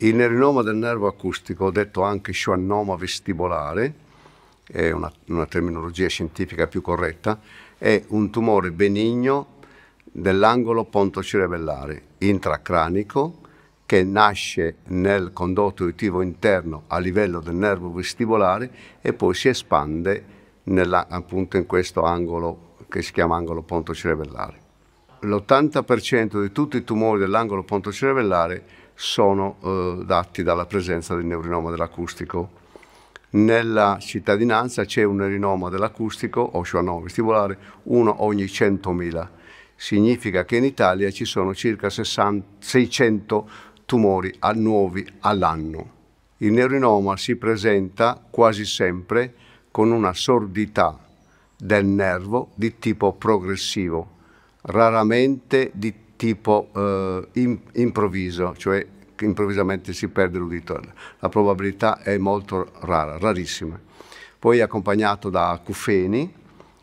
Il rinoma del nervo acustico, detto anche schwannoma vestibolare, è una, una terminologia scientifica più corretta, è un tumore benigno dell'angolo pontocerebellare intracranico che nasce nel condotto uditivo interno a livello del nervo vestibolare e poi si espande nella, appunto in questo angolo che si chiama angolo pontocerebellare. L'80% di tutti i tumori dell'angolo pontocerebellare sono eh, dati dalla presenza del neurinoma dell'acustico. Nella cittadinanza c'è un neurinoma dell'acustico, oceano cioè vestibolare, uno ogni 100.000. Significa che in Italia ci sono circa 60, 600 tumori nuovi all'anno. Il neurinoma si presenta quasi sempre con una sordità del nervo di tipo progressivo, raramente di tipo tipo eh, in, improvviso, cioè che improvvisamente si perde l'udito. La probabilità è molto rara, rarissima. Poi accompagnato da acufeni,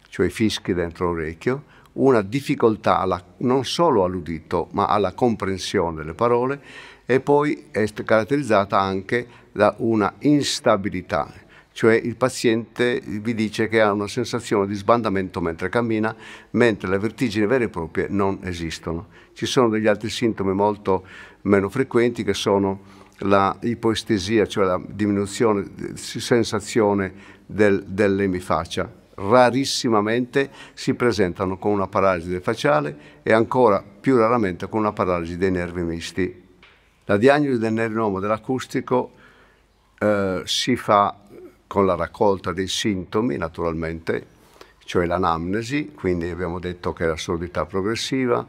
cioè fischi dentro l'orecchio, una difficoltà alla, non solo all'udito ma alla comprensione delle parole e poi è caratterizzata anche da una instabilità, cioè il paziente vi dice che ha una sensazione di sbandamento mentre cammina, mentre le vertigini vere e proprie non esistono. Ci sono degli altri sintomi molto meno frequenti che sono la ipoestesia, cioè la diminuzione, eh, sensazione del, dell'emifaccia. Rarissimamente si presentano con una paralisi facciale e ancora più raramente con una paralisi dei nervi misti. La diagnosi del nervinoma dell'acustico eh, si fa con la raccolta dei sintomi naturalmente, cioè l'anamnesi, quindi abbiamo detto che era sordità progressiva,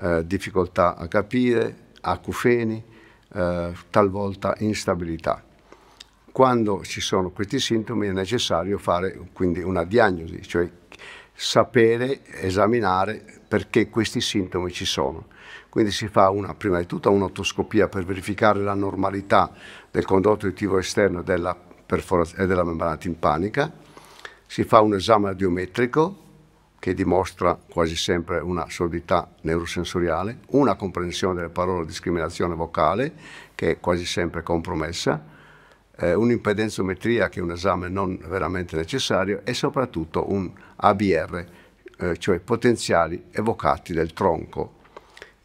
eh, difficoltà a capire, acufeni, eh, talvolta instabilità. Quando ci sono questi sintomi è necessario fare quindi una diagnosi, cioè sapere, esaminare perché questi sintomi ci sono. Quindi si fa una, prima di tutto un'otoscopia per verificare la normalità del condotto uditivo esterno della perforazione della membrana timpanica, si fa un esame radiometrico che dimostra quasi sempre una sordità neurosensoriale, una comprensione delle parole di discriminazione vocale che è quasi sempre compromessa, eh, un'impedenzometria che è un esame non veramente necessario e soprattutto un ABR, eh, cioè potenziali evocati del tronco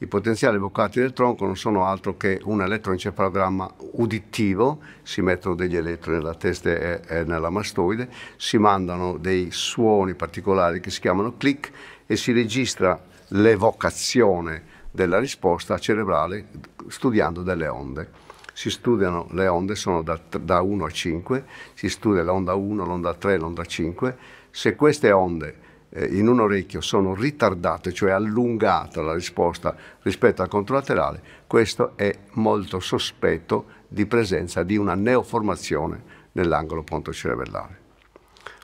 i potenziali evocati del tronco non sono altro che un elettroencefalogramma uditivo, si mettono degli elettro nella testa e nella mastoide, si mandano dei suoni particolari che si chiamano click e si registra l'evocazione della risposta cerebrale studiando delle onde si studiano le onde, sono da, da, 1 a 5, si studia l'onda 1, l'onda 3, l'onda 5. Se queste onde eh, in un orecchio sono ritardate, cioè allungata la risposta rispetto al controlaterale, questo è molto sospetto di presenza di una neoformazione nell'angolo pontocerebellare.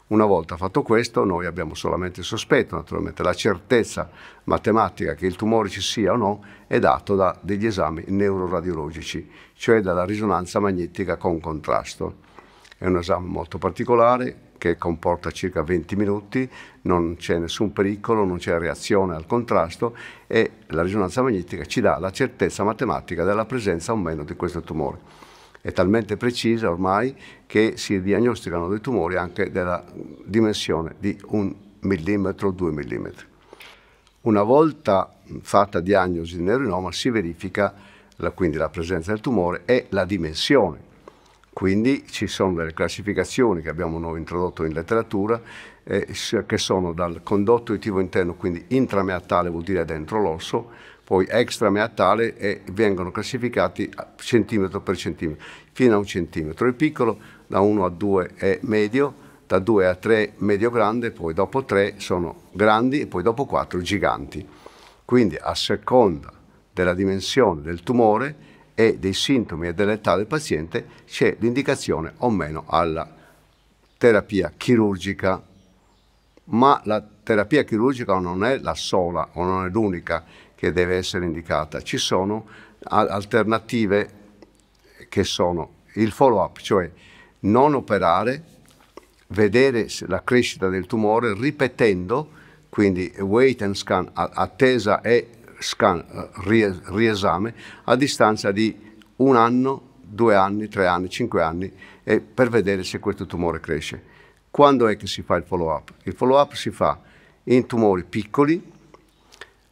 Una volta fatto questo, noi abbiamo solamente il sospetto, naturalmente la certezza matematica che il tumore ci sia o no è dato da degli esami neuroradiologici, cioè dalla risonanza magnetica con contrasto. È un esame molto particolare, che comporta circa 20 minuti, non c'è nessun pericolo, non c'è reazione al contrasto e la risonanza magnetica ci dà la certezza matematica della presenza o meno di questo tumore. È talmente precisa ormai che si diagnosticano dei tumori anche della dimensione di un millimetro o due millimetri. Una volta fatta diagnosi di neurinoma si verifica la, quindi la presenza del tumore e la dimensione quindi ci sono delle classificazioni che abbiamo noi introdotto in letteratura eh, che sono dal condotto uditivo interno, quindi intrameatale vuol dire dentro l'osso, poi extrameatale e vengono classificati centimetro per centimetro, fino a un centimetro. Il piccolo da 1 a 2 è medio, da 2 a 3 medio grande, poi dopo 3 sono grandi e poi dopo 4 giganti. Quindi a seconda della dimensione del tumore e dei sintomi e dell'età del paziente c'è l'indicazione o meno alla terapia chirurgica. Ma la terapia chirurgica non è la sola o non è l'unica che deve essere indicata, ci sono alternative che sono il follow-up, cioè non operare, vedere la crescita del tumore ripetendo, quindi wait and scan, attesa e scan, riesame a distanza di un anno, due anni, tre anni, cinque anni per vedere se questo tumore cresce. Quando è che si fa il follow-up? Il follow-up si fa in tumori piccoli,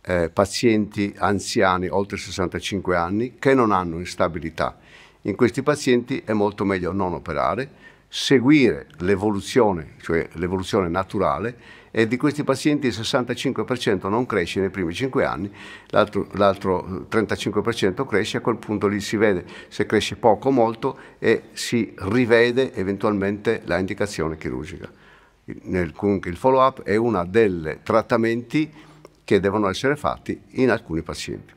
eh, pazienti anziani oltre 65 anni che non hanno instabilità. In questi pazienti è molto meglio non operare, seguire l'evoluzione, cioè l'evoluzione naturale, e di questi pazienti il 65% non cresce nei primi 5 anni, l'altro, l'altro 35% cresce, a quel punto lì si vede se cresce poco o molto e si rivede eventualmente la indicazione chirurgica. Nel, comunque il follow-up è uno dei trattamenti che devono essere fatti in alcuni pazienti.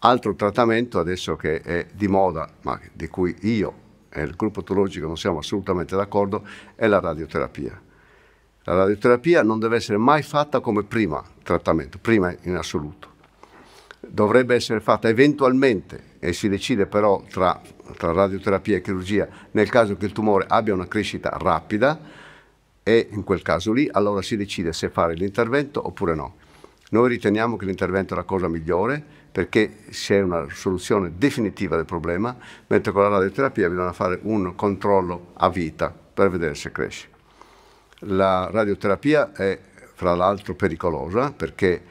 Altro trattamento adesso che è di moda, ma di cui io e eh, il gruppo teologico non siamo assolutamente d'accordo, è la radioterapia. La radioterapia non deve essere mai fatta come prima trattamento, prima in assoluto. Dovrebbe essere fatta eventualmente e si decide però tra, tra radioterapia e chirurgia nel caso che il tumore abbia una crescita rapida e in quel caso lì allora si decide se fare l'intervento oppure no. Noi riteniamo che l'intervento è la cosa migliore perché c'è una soluzione definitiva del problema, mentre con la radioterapia bisogna fare un controllo a vita per vedere se cresce. La radioterapia è fra l'altro pericolosa perché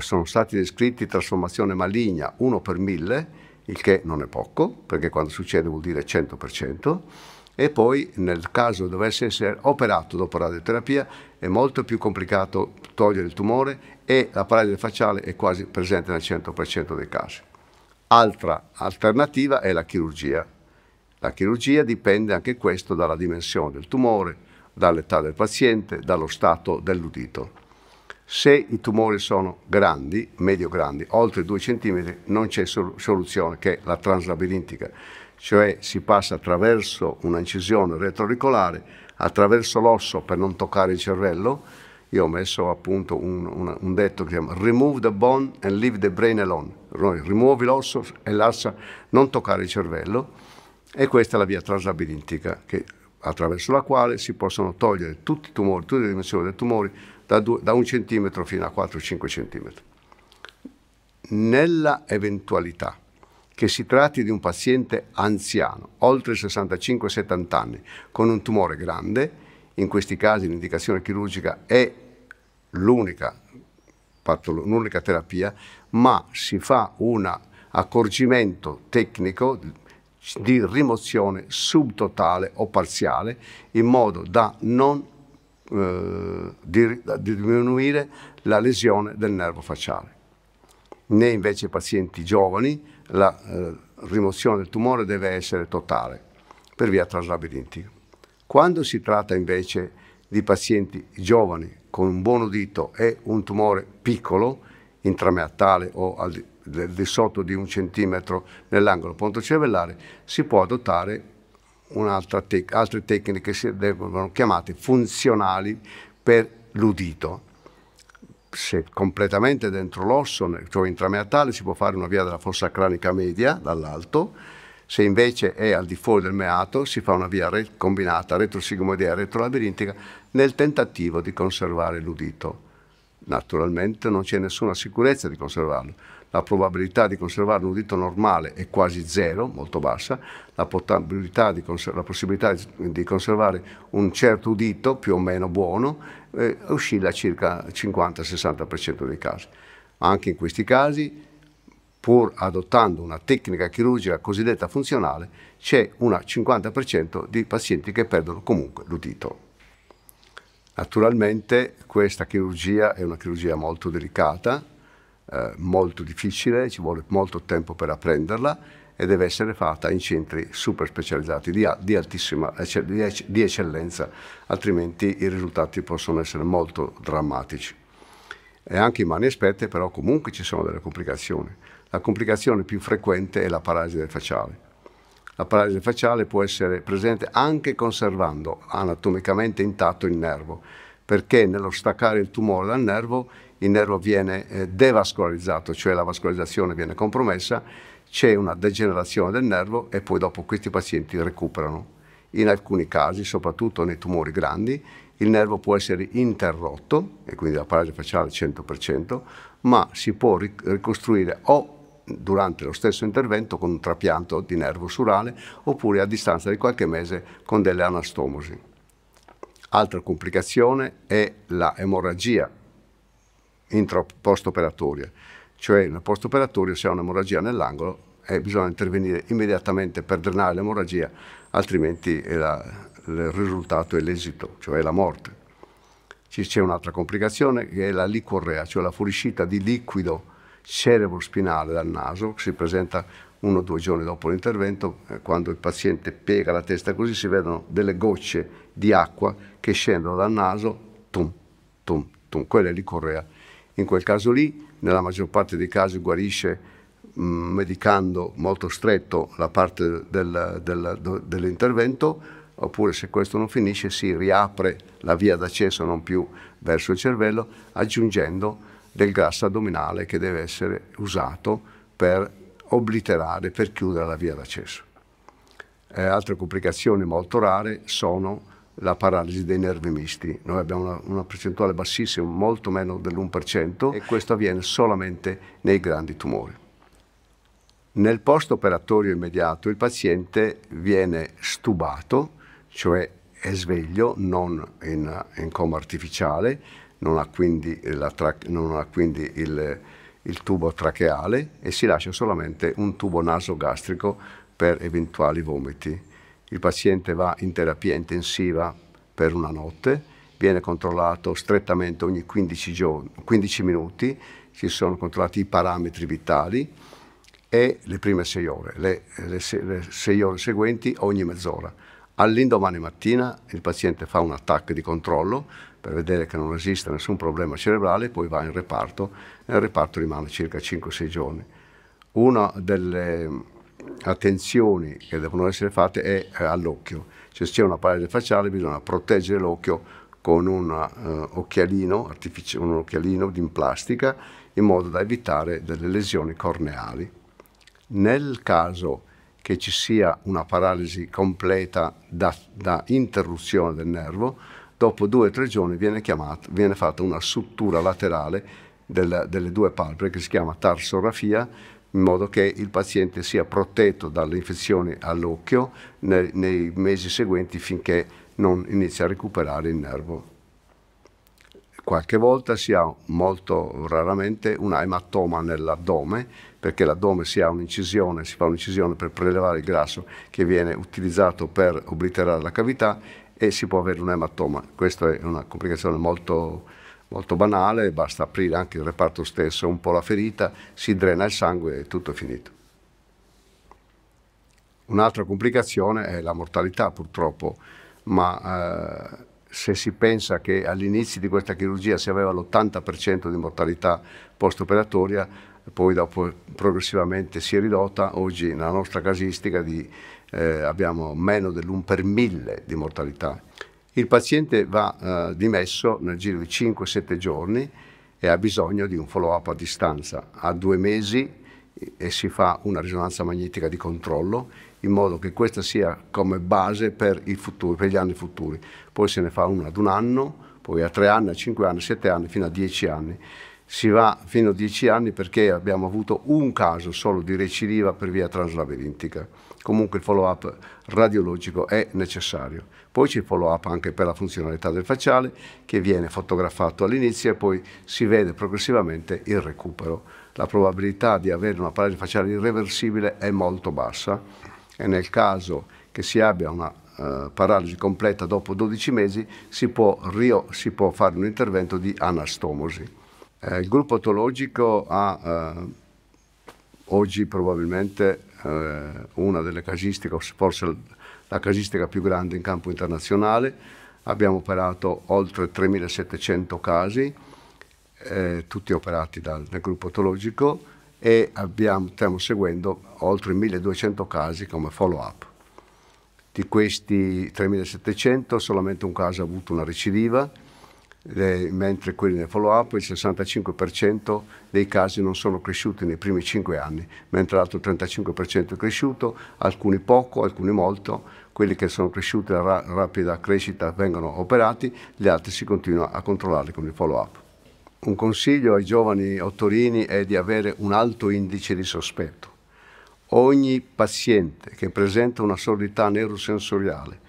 sono stati descritti trasformazione maligna 1 per 1000, il che non è poco, perché quando succede vuol dire 100%, e poi nel caso dovesse essere operato dopo radioterapia è molto più complicato togliere il tumore e la paralisi facciale è quasi presente nel 100% dei casi. Altra alternativa è la chirurgia. La chirurgia dipende anche questo dalla dimensione del tumore, dall'età del paziente, dallo stato dell'udito. Se i tumori sono grandi, medio-grandi, oltre 2 cm, non c'è soluzione che è la translabirintica, cioè si passa attraverso un'incisione retroauricolare attraverso l'osso per non toccare il cervello, io ho messo appunto un, un, un detto che si chiama Remove the bone and leave the brain alone. Rimuovi l'osso e lascia non toccare il cervello. E questa è la via transabilintica che, attraverso la quale si possono togliere tutti i tumori, tutte le dimensioni dei tumori, da, due, da un centimetro fino a 4-5 centimetri. Nella eventualità che si tratti di un paziente anziano, oltre 65-70 anni, con un tumore grande, in questi casi l'indicazione chirurgica è l'unica, terapia, ma si fa un accorgimento tecnico di rimozione subtotale o parziale in modo da non eh, di, di diminuire la lesione del nervo facciale. Né invece pazienti giovani la eh, rimozione del tumore deve essere totale per via traslabirintica. Quando si tratta invece di pazienti giovani con un buon udito e un tumore piccolo, intrameattale o al di, al di sotto di un centimetro nell'angolo pontocervellare, si può adottare tec altre tecniche che si devono chiamate funzionali per l'udito se completamente dentro l'osso, cioè intrameatale, si può fare una via della fossa cranica media dall'alto, se invece è al di fuori del meato si fa una via re combinata retrosigmoidea e retrolabirintica nel tentativo di conservare l'udito. Naturalmente non c'è nessuna sicurezza di conservarlo la probabilità di conservare un udito normale è quasi zero, molto bassa, la, di la possibilità di conservare un certo udito più o meno buono eh, oscilla circa 50-60% dei casi. Anche in questi casi pur adottando una tecnica chirurgica cosiddetta funzionale, c'è un 50% di pazienti che perdono comunque l'udito. Naturalmente questa chirurgia è una chirurgia molto delicata, eh, molto difficile, ci vuole molto tempo per apprenderla e deve essere fatta in centri super specializzati di, di, altissima, di eccellenza, altrimenti i risultati possono essere molto drammatici. E anche in mani esperte però comunque ci sono delle complicazioni. La complicazione più frequente è la paralisi facciale. La paralisi facciale può essere presente anche conservando anatomicamente intatto il nervo, perché nello staccare il tumore dal nervo il nervo viene eh, devascolarizzato, cioè la vascolarizzazione viene compromessa, c'è una degenerazione del nervo e poi dopo questi pazienti recuperano. In alcuni casi, soprattutto nei tumori grandi, il nervo può essere interrotto, e quindi la paralisi facciale 100%, ma si può ricostruire o durante lo stesso intervento con un trapianto di nervo surale oppure a distanza di qualche mese con delle anastomosi. Altra complicazione è la emorragia intra cioè, postoperatoria, cioè nel postoperatorio se ha un'emorragia nell'angolo eh, bisogna intervenire immediatamente per drenare l'emorragia, altrimenti la, il risultato è l'esito, cioè la morte. C'è un'altra complicazione che è la licorrea, cioè la fuoriuscita di liquido cerebrospinale dal naso, che si presenta uno o due giorni dopo l'intervento, eh, quando il paziente piega la testa così si vedono delle gocce di acqua che scendono dal naso, tum, tum, tum, quella è licorrea in quel caso lì, nella maggior parte dei casi guarisce mm, medicando molto stretto la parte del, del, dell'intervento, oppure se questo non finisce si riapre la via d'accesso non più verso il cervello, aggiungendo del gas addominale che deve essere usato per obliterare, per chiudere la via d'accesso. Eh, altre complicazioni molto rare sono la paralisi dei nervi misti. Noi abbiamo una, una percentuale bassissima, molto meno dell'1%, e questo avviene solamente nei grandi tumori. Nel post-operatorio immediato il paziente viene stubato, cioè è sveglio, non in, in coma artificiale, non ha quindi, tra, non ha quindi il, il tubo tracheale e si lascia solamente un tubo nasogastrico per eventuali vomiti il paziente va in terapia intensiva per una notte, viene controllato strettamente ogni 15, giorni, 15 minuti, ci sono controllati i parametri vitali e le prime sei ore, le, le, se, le sei ore seguenti ogni mezz'ora. All'indomani mattina il paziente fa un attacco di controllo per vedere che non esista nessun problema cerebrale, poi va in reparto, e nel reparto rimane circa 5-6 giorni. Una delle attenzioni che devono essere fatte è eh, all'occhio. Cioè, se c'è una paralisi facciale bisogna proteggere l'occhio con una, uh, eh, occhialino, un occhialino in plastica in modo da evitare delle lesioni corneali. Nel caso che ci sia una paralisi completa da, da interruzione del nervo, dopo due o tre giorni viene, chiamato, viene fatta una suttura laterale della, delle due palpebre che si chiama tarsografia, in modo che il paziente sia protetto dall'infezione all'occhio nei, nei mesi seguenti finché non inizia a recuperare il nervo qualche volta si ha molto raramente un ematoma nell'addome perché l'addome si, ha un'incisione, si fa un'incisione per prelevare il grasso che viene utilizzato per obliterare la cavità e si può avere un ematoma. Questa è una complicazione molto molto banale, basta aprire anche il reparto stesso un po' la ferita, si drena il sangue e tutto è finito. Un'altra complicazione è la mortalità purtroppo, ma eh, se si pensa che all'inizio di questa chirurgia si aveva l'80% di mortalità post-operatoria, poi dopo, progressivamente si è ridotta, oggi nella nostra casistica di, eh, abbiamo meno dell'1 per mille di mortalità il paziente va eh, dimesso nel giro di 5-7 giorni e ha bisogno di un follow-up a distanza. A due mesi e si fa una risonanza magnetica di controllo in modo che questa sia come base per, futuro, per gli anni futuri. Poi se ne fa una ad un anno, poi a tre anni, a cinque anni, a sette anni, fino a dieci anni si va fino a 10 anni perché abbiamo avuto un caso solo di recidiva per via translabirintica. Comunque il follow-up radiologico è necessario. Poi c'è il follow-up anche per la funzionalità del facciale che viene fotografato all'inizio e poi si vede progressivamente il recupero. La probabilità di avere una paralisi facciale irreversibile è molto bassa e nel caso che si abbia una eh, paralisi completa dopo 12 mesi si può, si può fare un intervento di anastomosi eh, il gruppo teologico ha eh, oggi probabilmente eh, una delle casistiche, forse la casistica più grande in campo internazionale. Abbiamo operato oltre 3.700 casi, eh, tutti operati dal, dal gruppo teologico e abbiamo, stiamo seguendo oltre 1.200 casi come follow-up. Di questi 3.700 solamente un caso ha avuto una recidiva, le, mentre quelli nel follow-up il 65% dei casi non sono cresciuti nei primi 5 anni, mentre l'altro 35% è cresciuto, alcuni poco, alcuni molto, quelli che sono cresciuti a ra rapida crescita vengono operati, gli altri si continua a controllare con il follow-up. Un consiglio ai giovani ottorini è di avere un alto indice di sospetto. Ogni paziente che presenta una sordità neurosensoriale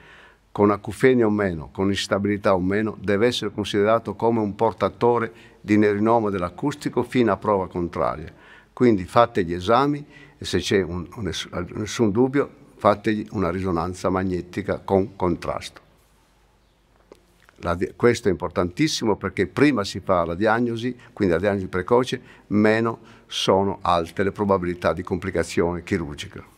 con acufenia o meno, con instabilità o meno, deve essere considerato come un portatore di nerinoma dell'acustico fino a prova contraria. Quindi fate gli esami e se c'è nessun dubbio fategli una risonanza magnetica con contrasto. La, questo è importantissimo perché prima si fa la diagnosi, quindi la diagnosi precoce, meno sono alte le probabilità di complicazione chirurgica.